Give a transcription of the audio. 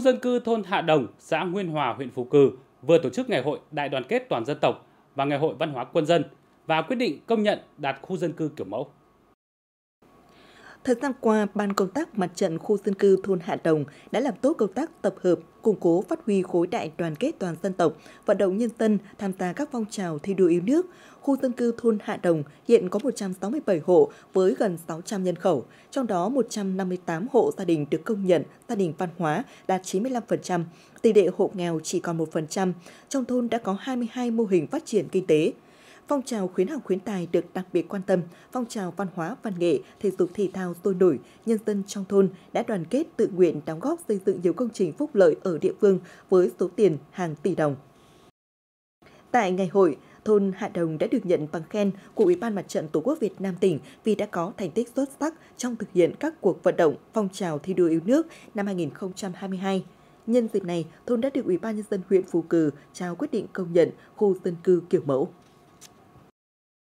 khu dân cư thôn Hạ Đồng, xã Nguyên Hòa, huyện Phú Cừ vừa tổ chức ngày hội đại đoàn kết toàn dân tộc và ngày hội văn hóa quân dân và quyết định công nhận đạt khu dân cư kiểu mẫu. Thời gian qua, Ban công tác mặt trận khu dân cư thôn Hạ Đồng đã làm tốt công tác tập hợp, củng cố phát huy khối đại đoàn kết toàn dân tộc, vận động nhân dân tham gia các phong trào thi đua yêu nước. Khu dân cư thôn Hạ Đồng hiện có 167 hộ với gần 600 nhân khẩu, trong đó 158 hộ gia đình được công nhận gia đình văn hóa đạt 95%, tỷ lệ hộ nghèo chỉ còn 1%. Trong thôn đã có 22 mô hình phát triển kinh tế. Phong trào khuyến học khuyến tài được đặc biệt quan tâm, phong trào văn hóa, văn nghệ, thể dục thể thao sôi nổi, nhân dân trong thôn đã đoàn kết tự nguyện đóng góp xây dựng nhiều công trình phúc lợi ở địa phương với số tiền hàng tỷ đồng. Tại ngày hội, thôn Hạ Đồng đã được nhận bằng khen của Ủy ban Mặt trận Tổ quốc Việt Nam tỉnh vì đã có thành tích xuất sắc trong thực hiện các cuộc vận động phong trào thi đua yêu nước năm 2022. Nhân dịp này, thôn đã được Ủy ban nhân dân huyện phù Cử trao quyết định công nhận khu dân cư kiểu mẫu.